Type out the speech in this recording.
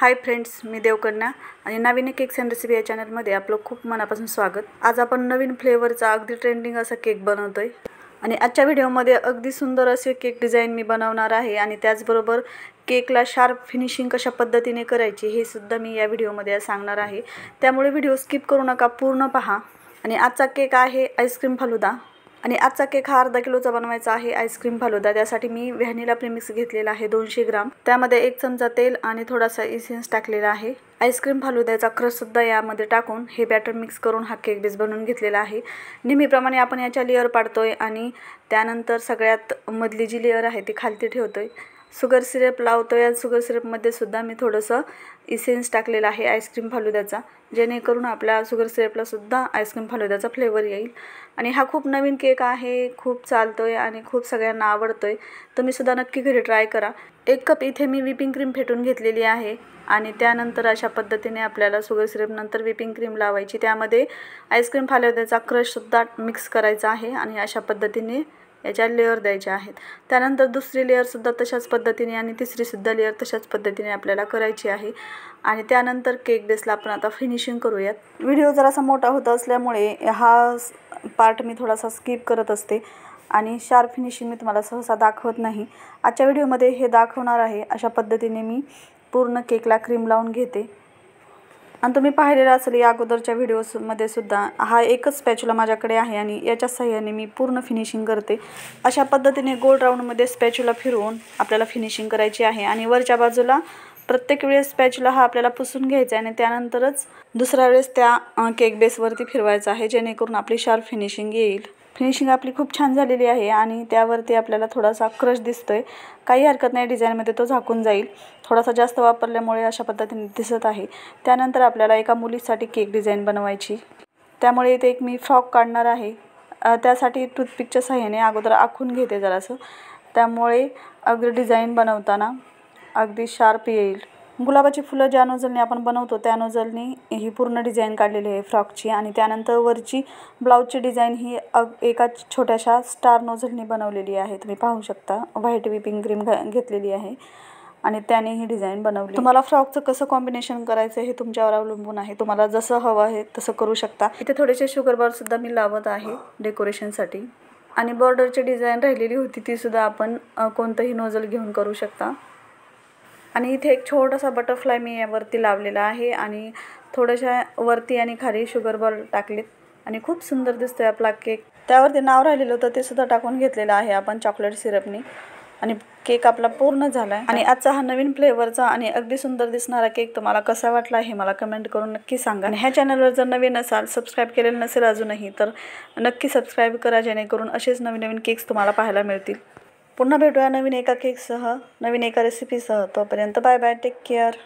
hi friends मी देवकन्या आणि नवीन cakes and recipe या चॅनलमध्ये आपलं खूप मनापासून स्वागत आज आपण नवीन फ्लेवरचा अगदी ट्रेंडिंग असा केक बनवतो आहे आणि आजच्या व्हिडिओमध्ये अगदी सुंदर असे केक डिझाईन मी बनवणार आहे आणि त्याचबरोबर केकला शार्प फिनिशिंग कशा पद्धतीने करायची हे सुद्धा मी या व्हिडिओमध्ये सांगणार आहे त्यामुळे व्हिडिओ स्किप करू नका पूर्ण पहा आणि आजचा केक आहे आईस्क्रीम फालुदा आणि आजचा केक हा अर्धा किलोचा बनवायचा आहे आईस्क्रीम फालुदा त्यासाठी मी व्हॅनिला प्रेमिक्स घेतलेला आहे दोनशे ग्राम त्यामध्ये एक चमचा तेल आणि थोडासा इसेन्स टाकलेला आहे आईस्क्रीम फालुद्याचा क्रससुद्धा यामध्ये टाकून हे बॅटर मिक्स करून हा केक बेस बनवून घेतलेला आहे नेहमीप्रमाणे आपण याच्या लेअर पाडतोय आणि त्यानंतर सगळ्यात मधली जी लेअर आहे ती खालती ठेवतोय सुगर सिरप लावतो या सुगर सिरपमध्ये सुद्धा मी थोडंसं इसेन्स टाकलेलं आहे आईस्क्रीम फालुद्याचा जेणेकरून आपल्या सुगर सिरपलासुद्धा आईस्क्रीम फालुद्याचा फ्लेवर येईल आणि हा खूप नवीन केक आहे खूप चालतो आहे आणि खूप सगळ्यांना आवडतो आहे तुम्हीसुद्धा नक्की घरी ट्राय करा एक कप इथे मी विपिंग क्रीम फेटून घेतलेली आहे आणि त्यानंतर अशा पद्धतीने आपल्याला सुगर सिरपनंतर विपिंग क्रीम लावायची त्यामध्ये आईस्क्रीम फालुद्याचा क्रशसुद्धा मिक्स करायचा आहे आणि अशा पद्धतीने याच्या लेअर द्यायच्या आहेत त्यानंतर दुसरी लेअरसुद्धा तशाच पद्धतीने आणि तिसरीसुद्धा लेअर तशाच पद्धतीने आपल्याला करायची आहे आणि त्यानंतर केक बेसला आपण आता फिनिशिंग करूयात व्हिडिओ जरासा मोठा होत असल्यामुळे हा पार्ट मी थोडासा स्किप करत असते आणि शार्प फिनिशिंग मी तुम्हाला सहसा दाखवत नाही आजच्या व्हिडिओमध्ये हे दाखवणार आहे अशा पद्धतीने मी पूर्ण केकला क्रीम लावून घेते आणि तुम्ही पाहिलेला असेल या अगोदरच्या व्हिडिओमध्ये सुद्धा हा एकच स्पॅच्युला माझ्याकडे आहे आणि याच्या सहाय्याने मी पूर्ण फिनिशिंग करते अशा पद्धतीने गोल राऊंडमध्ये स्पॅच्युला फिरवून आपल्याला फिनिशिंग करायची आहे आणि वरच्या बाजूला प्रत्येक वेळेस पॅचला हा आपल्याला पुसून घ्यायचा आहे आणि त्यानंतरच दुसऱ्या वेळेस त्या केक बेसवरती फिरवायचा आहे जेणेकरून आपली शार्प फिनिशिंग येईल फिनिशिंग आपली खूप छान झालेली आहे आणि त्यावरती आपल्याला थोडासा क्रश दिसतो आहे काही हरकत नाही डिझाईनमध्ये तो झाकून जाईल थोडासा जास्त वापरल्यामुळे अशा पद्धतीने दिसत आहे त्यानंतर आपल्याला एका मुलीसाठी केक डिझाईन बनवायची त्यामुळे इथे एक मी फ्रॉक काढणार आहे त्यासाठी टूथपिकच्या सहाय्याने अगोदर आखून घेते जरासं त्यामुळे अगदी डिझाईन बनवताना अगदी शार्प येईल गुलाबाची फुलं ज्या नोजलने आपण बनवतो त्या नोजलने ही पूर्ण डिझाईन काढलेली आहे फ्रॉकची आणि त्यानंतर वरची ब्लाऊजची डिझाईन ही अग एका छोट्याशा स्टार नोजलने बनवलेली आहे तुम्ही पाहू शकता व्हाईट विपिंग क्रीम घेतलेली आहे आणि त्याने ही डिझाईन बनवली तुम्हाला फ्रॉकचं कसं कॉम्बिनेशन करायचं हे तुमच्यावर अवलंबून आहे तुम्हाला जसं हवं आहे तसं करू शकता इथे थोडेसे शुगर बॉलसुद्धा मी लावत आहे डेकोरेशनसाठी आणि बॉर्डरची डिझाईन राहिलेली होती तीसुद्धा आपण कोणतंही नोजल घेऊन करू शकता आणि इथे एक छोटासा बटरफ्लाय मी यावरती लावलेला आहे आणि थोड्याशा वरती आणि खाली शुगर बॉल टाकलेत आणि खूप सुंदर दिसतोय आपला केक त्यावरती नाव राहिलेलं होतं ते सुद्धा टाकून घेतलेलं आहे आपण चॉकलेट सिरपनी आणि केक आपला पूर्ण झाला आहे आणि आजचा हा नवीन फ्लेवरचा आणि अगदी सुंदर दिसणारा केक तुम्हाला कसा वाटला हे मला कमेंट करून नक्की सांगा आणि ह्या चॅनलवर जर नवीन असाल सबस्क्राईब केलेलं नसेल अजूनही तर नक्की सबस्क्राईब करा जेणेकरून असेच नवीन नवीन केक्स तुम्हाला पाहायला मिळतील पुन्हा भेटूया नवीन एका केकसह नवीन एका रेसिपीसह तोपर्यंत बाय बाय टेक केअर